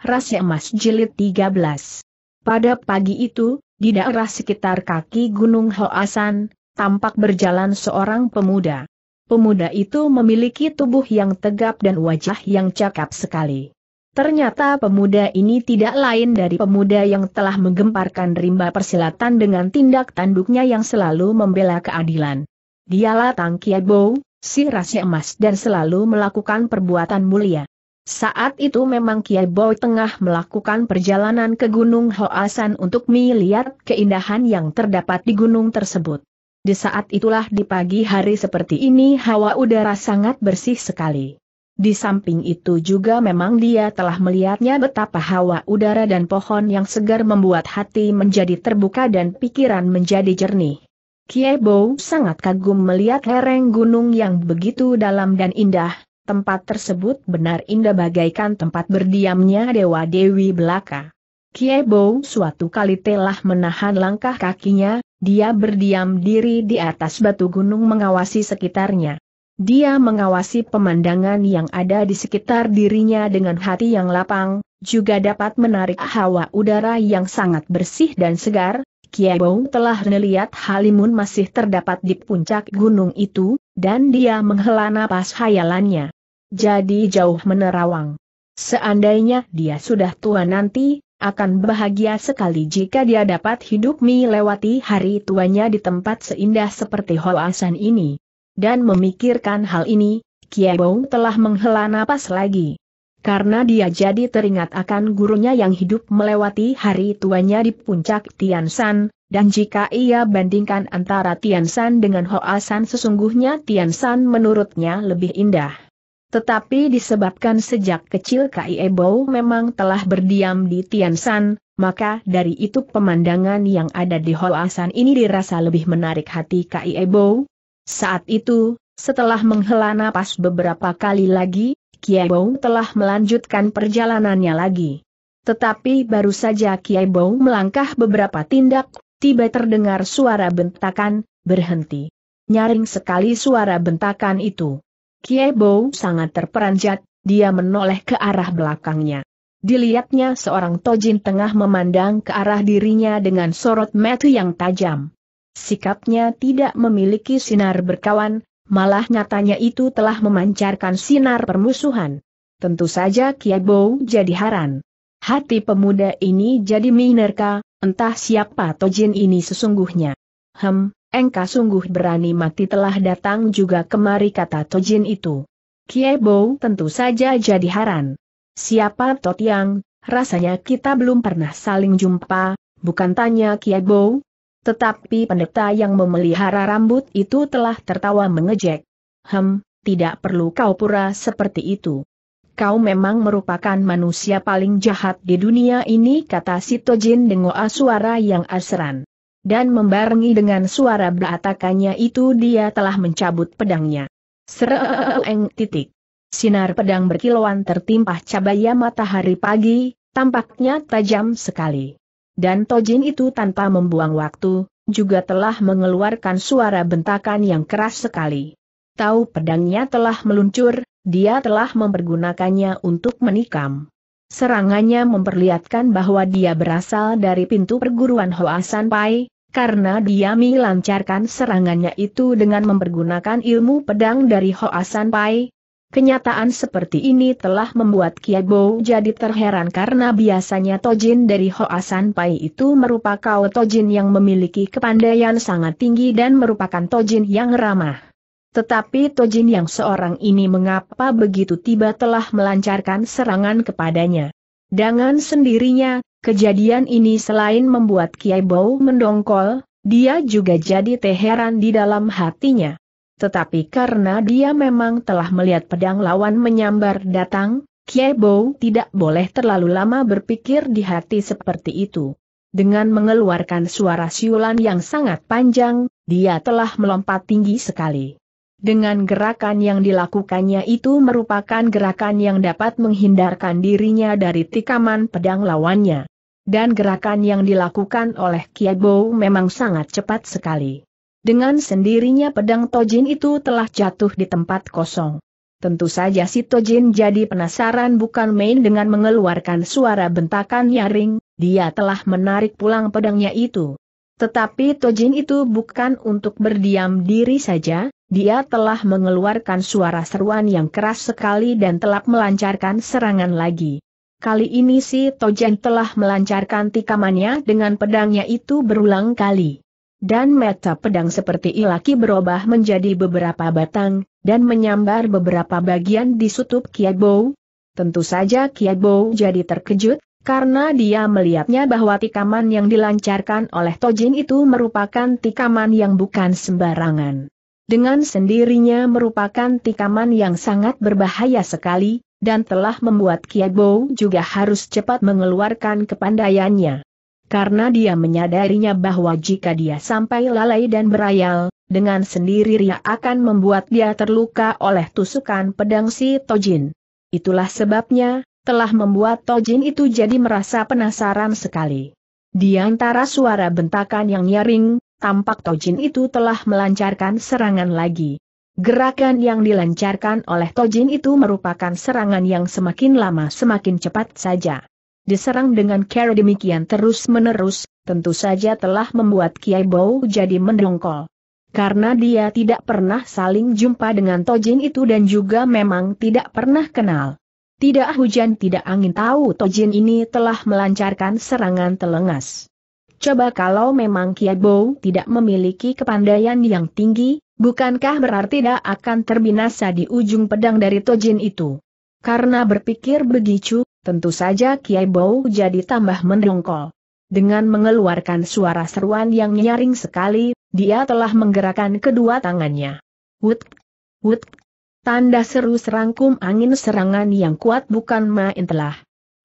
Rahasia Emas Jilid 13. Pada pagi itu, di daerah sekitar kaki Gunung Hoasan, tampak berjalan seorang pemuda. Pemuda itu memiliki tubuh yang tegap dan wajah yang cakap sekali. Ternyata pemuda ini tidak lain dari pemuda yang telah menggemparkan rimba persilatan dengan tindak tanduknya yang selalu membela keadilan. Dialah Tang Kiebo, si rasi emas dan selalu melakukan perbuatan mulia. Saat itu memang Kiai Boy tengah melakukan perjalanan ke Gunung Hoasan untuk melihat keindahan yang terdapat di gunung tersebut. Di saat itulah di pagi hari seperti ini hawa udara sangat bersih sekali. Di samping itu juga memang dia telah melihatnya betapa hawa udara dan pohon yang segar membuat hati menjadi terbuka dan pikiran menjadi jernih. Kiai Bow sangat kagum melihat lereng gunung yang begitu dalam dan indah, Tempat tersebut benar indah bagaikan tempat berdiamnya Dewa Dewi Belaka. Kiebo suatu kali telah menahan langkah kakinya, dia berdiam diri di atas batu gunung mengawasi sekitarnya. Dia mengawasi pemandangan yang ada di sekitar dirinya dengan hati yang lapang, juga dapat menarik hawa udara yang sangat bersih dan segar, Kiebo telah melihat Halimun masih terdapat di puncak gunung itu, dan dia menghela napas hayalannya jadi jauh menerawang. Seandainya dia sudah tua nanti, akan bahagia sekali jika dia dapat hidup melewati hari tuanya di tempat seindah seperti Hoasan ini. Dan memikirkan hal ini, Kiebong telah menghela napas lagi. Karena dia jadi teringat akan gurunya yang hidup melewati hari tuanya di puncak Tiansan, dan jika ia bandingkan antara Tiansan dengan Hoasan sesungguhnya Tiansan menurutnya lebih indah. Tetapi disebabkan sejak kecil Kai Ebo memang telah berdiam di Tiansan, maka dari itu pemandangan yang ada di Hoasan ini dirasa lebih menarik hati Kai Ebo. Saat itu, setelah menghela napas beberapa kali lagi, Kiai Bou telah melanjutkan perjalanannya lagi. Tetapi baru saja Kiai Bou melangkah beberapa tindak, tiba terdengar suara bentakan, berhenti. Nyaring sekali suara bentakan itu. Kiebo sangat terperanjat, dia menoleh ke arah belakangnya. Dilihatnya seorang tojin tengah memandang ke arah dirinya dengan sorot mata yang tajam. Sikapnya tidak memiliki sinar berkawan, malah nyatanya itu telah memancarkan sinar permusuhan. Tentu saja Kiebo jadi haran. Hati pemuda ini jadi minerka, entah siapa tojin ini sesungguhnya. Hem, Engka sungguh berani mati telah datang juga kemari kata Tojin itu. Kiebo tentu saja jadi haran. Siapa Totiang, rasanya kita belum pernah saling jumpa, bukan tanya Kiebo? Tetapi pendeta yang memelihara rambut itu telah tertawa mengejek. Hem, tidak perlu kau pura seperti itu. Kau memang merupakan manusia paling jahat di dunia ini kata si Tojin dengan suara yang asran dan membarengi dengan suara beratakannya itu dia telah mencabut pedangnya. Sereng titik. Sinar pedang berkilauan tertimpa cabaya matahari pagi, tampaknya tajam sekali. Dan Tojin itu tanpa membuang waktu, juga telah mengeluarkan suara bentakan yang keras sekali. Tahu pedangnya telah meluncur, dia telah mempergunakannya untuk menikam. Serangannya memperlihatkan bahwa dia berasal dari pintu perguruan Hoasan Pai, karena dia melancarkan serangannya itu dengan mempergunakan ilmu pedang dari Hoasan Pai. Kenyataan seperti ini telah membuat Kiabo jadi terheran karena biasanya Tojin dari Hoasan Pai itu merupakan Tojin yang memiliki kepandaian sangat tinggi dan merupakan Tojin yang ramah. Tetapi Tojin yang seorang ini mengapa begitu tiba telah melancarkan serangan kepadanya. Dengan sendirinya, kejadian ini selain membuat Kiai Bau mendongkol, dia juga jadi teheran di dalam hatinya. Tetapi karena dia memang telah melihat pedang lawan menyambar datang, Kiai Bau tidak boleh terlalu lama berpikir di hati seperti itu. Dengan mengeluarkan suara siulan yang sangat panjang, dia telah melompat tinggi sekali. Dengan gerakan yang dilakukannya itu merupakan gerakan yang dapat menghindarkan dirinya dari tikaman pedang lawannya. Dan gerakan yang dilakukan oleh Kiebo memang sangat cepat sekali. Dengan sendirinya pedang Tojin itu telah jatuh di tempat kosong. Tentu saja si Tojin jadi penasaran bukan main dengan mengeluarkan suara bentakan nyaring, dia telah menarik pulang pedangnya itu. Tetapi Tojin itu bukan untuk berdiam diri saja, dia telah mengeluarkan suara seruan yang keras sekali dan telah melancarkan serangan lagi. Kali ini si Tojen telah melancarkan tikamannya dengan pedangnya itu berulang kali. Dan meta pedang seperti ilaki berubah menjadi beberapa batang, dan menyambar beberapa bagian di sutup Kiabou. Tentu saja Kiabou jadi terkejut, karena dia melihatnya bahwa tikaman yang dilancarkan oleh Tojin itu merupakan tikaman yang bukan sembarangan dengan sendirinya merupakan tikaman yang sangat berbahaya sekali, dan telah membuat Kiabo juga harus cepat mengeluarkan kepandaiannya. Karena dia menyadarinya bahwa jika dia sampai lalai dan berayal, dengan sendiri Ria akan membuat dia terluka oleh tusukan pedang si Tojin. Itulah sebabnya, telah membuat Tojin itu jadi merasa penasaran sekali. Di antara suara bentakan yang nyaring, tampak Tojin itu telah melancarkan serangan lagi. Gerakan yang dilancarkan oleh Tojin itu merupakan serangan yang semakin lama semakin cepat saja. Diserang dengan cara demikian terus-menerus, tentu saja telah membuat Kiai Bow jadi mendongkol. Karena dia tidak pernah saling jumpa dengan Tojin itu dan juga memang tidak pernah kenal. Tidak hujan tidak angin tahu Tojin ini telah melancarkan serangan telengas. Coba kalau memang Kiabo tidak memiliki kepandaian yang tinggi, bukankah berarti dia akan terbinasa di ujung pedang dari Tojin itu? Karena berpikir begitu, tentu saja Kiabo jadi tambah mendongkol. Dengan mengeluarkan suara seruan yang nyaring sekali, dia telah menggerakkan kedua tangannya. Wut, wut, tanda seru serangkum angin serangan yang kuat bukan main telah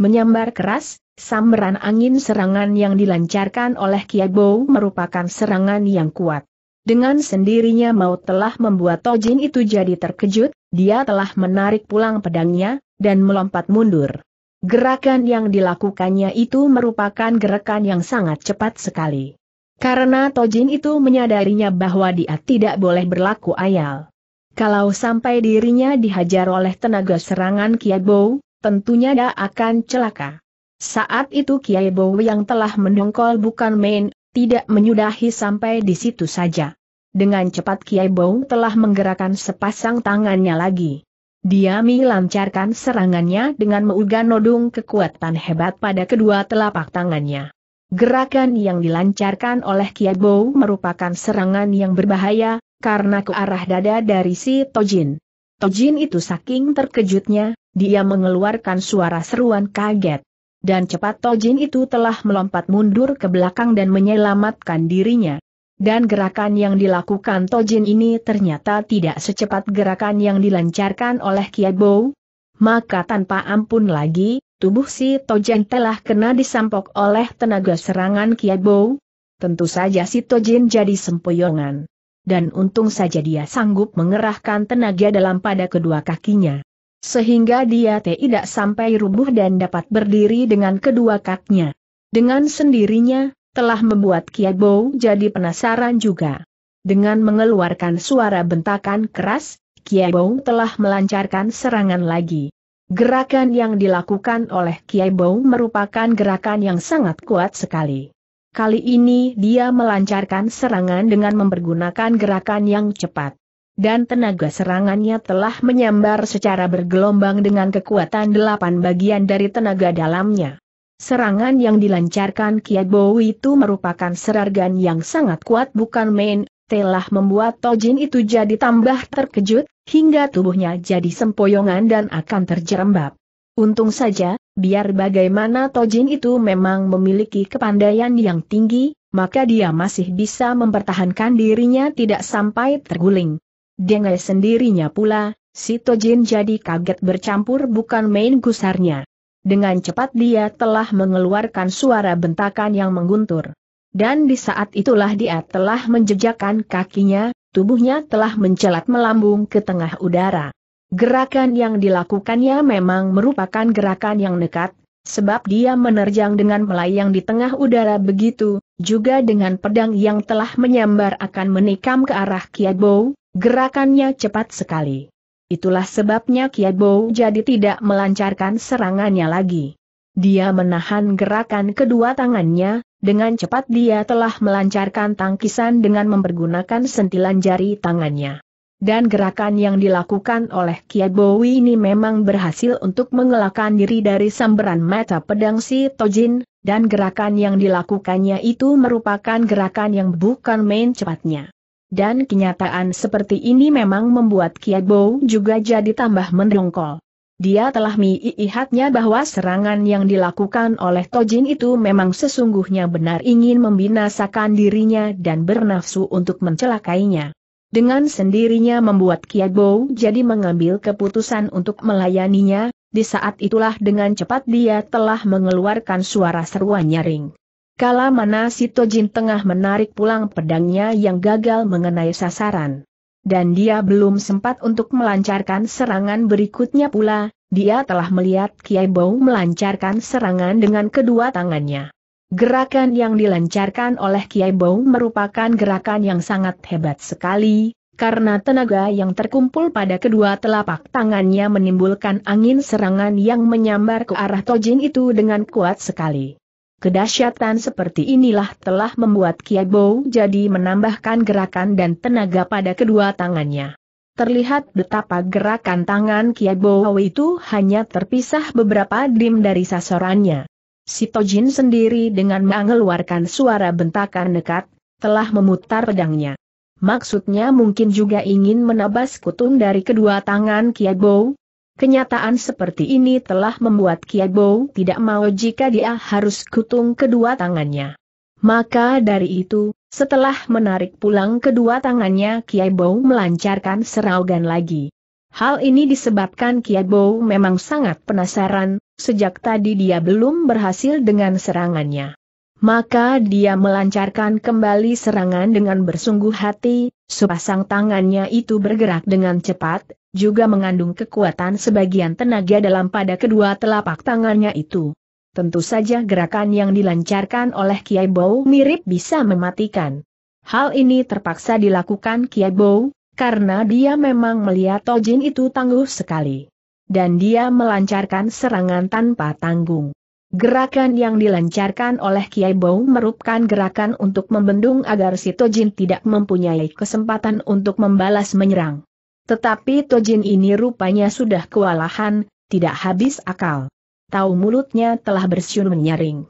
menyambar keras, Samran angin serangan yang dilancarkan oleh Kiabo merupakan serangan yang kuat. Dengan sendirinya maut telah membuat Tojin itu jadi terkejut, dia telah menarik pulang pedangnya, dan melompat mundur. Gerakan yang dilakukannya itu merupakan gerakan yang sangat cepat sekali. Karena Tojin itu menyadarinya bahwa dia tidak boleh berlaku ayal. Kalau sampai dirinya dihajar oleh tenaga serangan Kiabo, tentunya dia akan celaka. Saat itu Kiai Bowo yang telah mendongkol bukan main, tidak menyudahi sampai di situ saja. Dengan cepat Kiai Bowo telah menggerakkan sepasang tangannya lagi. Dia melancarkan serangannya dengan meugan nodung kekuatan hebat pada kedua telapak tangannya. Gerakan yang dilancarkan oleh Kiai Bowo merupakan serangan yang berbahaya, karena ke arah dada dari si Tojin. Tojin itu saking terkejutnya, dia mengeluarkan suara seruan kaget dan cepat Tojin itu telah melompat mundur ke belakang dan menyelamatkan dirinya. Dan gerakan yang dilakukan Tojin ini ternyata tidak secepat gerakan yang dilancarkan oleh Kiabo. Maka tanpa ampun lagi, tubuh si Tojin telah kena disampok oleh tenaga serangan Kiabo. Tentu saja si Tojin jadi sempoyongan. Dan untung saja dia sanggup mengerahkan tenaga dalam pada kedua kakinya sehingga dia tidak sampai rubuh dan dapat berdiri dengan kedua kakinya. Dengan sendirinya, telah membuat Kiabo jadi penasaran juga. Dengan mengeluarkan suara bentakan keras, Kiabo telah melancarkan serangan lagi. Gerakan yang dilakukan oleh Kiai merupakan gerakan yang sangat kuat sekali. Kali ini dia melancarkan serangan dengan mempergunakan gerakan yang cepat dan tenaga serangannya telah menyambar secara bergelombang dengan kekuatan delapan bagian dari tenaga dalamnya. Serangan yang dilancarkan Kiat Bow itu merupakan serangan yang sangat kuat bukan main, telah membuat Tojin itu jadi tambah terkejut, hingga tubuhnya jadi sempoyongan dan akan terjerembab. Untung saja, biar bagaimana Tojin itu memang memiliki kepandaian yang tinggi, maka dia masih bisa mempertahankan dirinya tidak sampai terguling. Dengan sendirinya pula, si Tojin jadi kaget bercampur bukan main gusarnya. Dengan cepat dia telah mengeluarkan suara bentakan yang mengguntur. Dan di saat itulah dia telah menjejakkan kakinya, tubuhnya telah mencelat melambung ke tengah udara. Gerakan yang dilakukannya memang merupakan gerakan yang nekat, sebab dia menerjang dengan melayang di tengah udara begitu, juga dengan pedang yang telah menyambar akan menikam ke arah Kiat Bow, Gerakannya cepat sekali. Itulah sebabnya Kiabo jadi tidak melancarkan serangannya lagi. Dia menahan gerakan kedua tangannya, dengan cepat dia telah melancarkan tangkisan dengan mempergunakan sentilan jari tangannya. Dan gerakan yang dilakukan oleh Kiabo ini memang berhasil untuk mengelakkan diri dari samberan mata pedang si Tojin, dan gerakan yang dilakukannya itu merupakan gerakan yang bukan main cepatnya. Dan kenyataan seperti ini memang membuat Kiat Bow juga jadi tambah mendongkol. Dia telah miihatnya bahwa serangan yang dilakukan oleh Tojin itu memang sesungguhnya benar ingin membinasakan dirinya dan bernafsu untuk mencelakainya. Dengan sendirinya membuat Kiat Bow jadi mengambil keputusan untuk melayaninya, di saat itulah dengan cepat dia telah mengeluarkan suara seruan nyaring. Kala mana si Tojin tengah menarik pulang pedangnya yang gagal mengenai sasaran. Dan dia belum sempat untuk melancarkan serangan berikutnya pula, dia telah melihat Kiai Bau melancarkan serangan dengan kedua tangannya. Gerakan yang dilancarkan oleh Kiai Bau merupakan gerakan yang sangat hebat sekali, karena tenaga yang terkumpul pada kedua telapak tangannya menimbulkan angin serangan yang menyambar ke arah Tojin itu dengan kuat sekali. Kedahsyatan seperti inilah telah membuat Bow jadi menambahkan gerakan dan tenaga pada kedua tangannya. Terlihat betapa gerakan tangan Bow itu hanya terpisah beberapa dim dari sasarannya. Si Tojin sendiri dengan mengeluarkan suara bentakan nekat, telah memutar pedangnya. Maksudnya mungkin juga ingin menabas kutung dari kedua tangan Bow? Kenyataan seperti ini telah membuat Kiabo tidak mau jika dia harus kutung kedua tangannya. Maka dari itu, setelah menarik pulang kedua tangannya Bow melancarkan seraugan lagi. Hal ini disebabkan Bow memang sangat penasaran, sejak tadi dia belum berhasil dengan serangannya. Maka dia melancarkan kembali serangan dengan bersungguh hati, sepasang tangannya itu bergerak dengan cepat, juga mengandung kekuatan sebagian tenaga dalam pada kedua telapak tangannya itu. Tentu saja gerakan yang dilancarkan oleh Kiai Bow mirip bisa mematikan. Hal ini terpaksa dilakukan Kiai Bow, karena dia memang melihat Tojin itu tangguh sekali. Dan dia melancarkan serangan tanpa tanggung. Gerakan yang dilancarkan oleh Kiai Bow merupakan gerakan untuk membendung agar si Tojin tidak mempunyai kesempatan untuk membalas menyerang. Tetapi Tojin ini rupanya sudah kewalahan, tidak habis akal. Tahu mulutnya telah bersiul menyaring.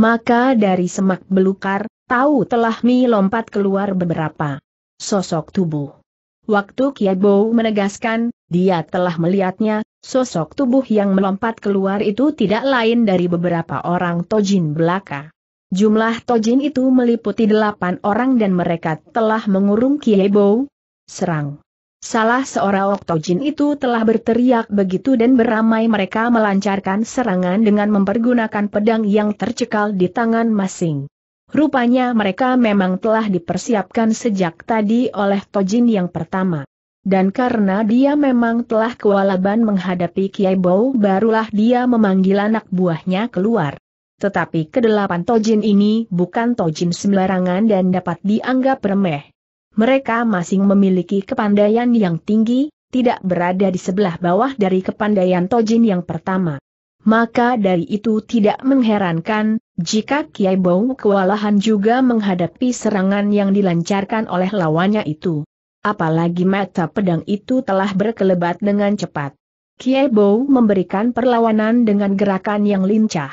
Maka dari semak belukar, tahu telah mi lompat keluar beberapa sosok tubuh. Waktu Kiabo menegaskan, dia telah melihatnya, sosok tubuh yang melompat keluar itu tidak lain dari beberapa orang Tojin belaka. Jumlah Tojin itu meliputi delapan orang dan mereka telah mengurung Kiebo. Serang. Salah seorang Oktojin itu telah berteriak begitu dan beramai mereka melancarkan serangan dengan mempergunakan pedang yang tercekal di tangan masing. Rupanya mereka memang telah dipersiapkan sejak tadi oleh Tojin yang pertama. Dan karena dia memang telah kewalaban menghadapi Kiai bow, barulah dia memanggil anak buahnya keluar. Tetapi kedelapan Tojin ini bukan Tojin sembarangan dan dapat dianggap remeh mereka masing memiliki kepandaian yang tinggi, tidak berada di sebelah bawah dari kepandaian Tojin yang pertama. Maka dari itu tidak mengherankan, jika Kiai Bau kewalahan juga menghadapi serangan yang dilancarkan oleh lawannya itu. Apalagi mata pedang itu telah berkelebat dengan cepat. Kiai Bau memberikan perlawanan dengan gerakan yang lincah.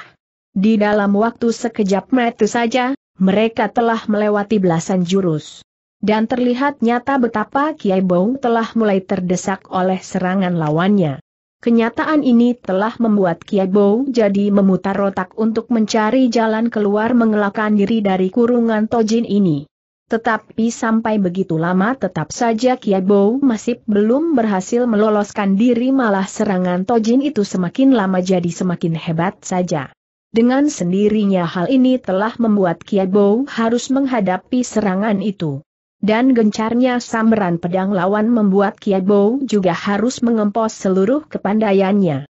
Di dalam waktu sekejap mata saja, mereka telah melewati belasan jurus dan terlihat nyata betapa Kiai Bong telah mulai terdesak oleh serangan lawannya. Kenyataan ini telah membuat Kiai Bong jadi memutar otak untuk mencari jalan keluar mengelakkan diri dari kurungan tojin ini. Tetapi sampai begitu lama tetap saja kiai bow masih belum berhasil meloloskan diri malah serangan Tojin itu semakin lama jadi semakin hebat saja. Dengan sendirinya hal ini telah membuat kiai bow harus menghadapi serangan itu dan gencarnya samberan pedang lawan membuat Bow juga harus mengempos seluruh kepandaiannya.